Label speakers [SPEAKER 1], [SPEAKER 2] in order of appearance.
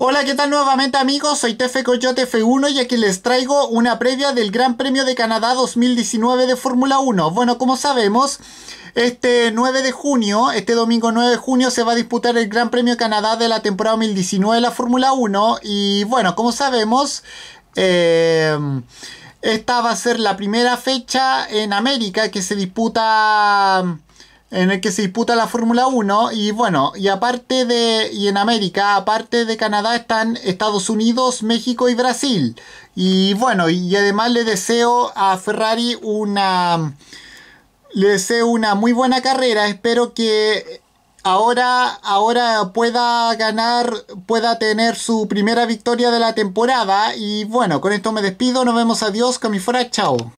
[SPEAKER 1] Hola, ¿qué tal nuevamente amigos? Soy Tefe Coyote F1 y aquí les traigo una previa del Gran Premio de Canadá 2019 de Fórmula 1. Bueno, como sabemos, este 9 de junio, este domingo 9 de junio, se va a disputar el Gran Premio de Canadá de la temporada 2019 de la Fórmula 1. Y bueno, como sabemos, eh, esta va a ser la primera fecha en América que se disputa en el que se disputa la Fórmula 1 y bueno, y aparte de, y en América, aparte de Canadá están Estados Unidos, México y Brasil. Y bueno, y además le deseo a Ferrari una, le deseo una muy buena carrera, espero que ahora, ahora pueda ganar, pueda tener su primera victoria de la temporada y bueno, con esto me despido, nos vemos, adiós, que mi fuera, chao.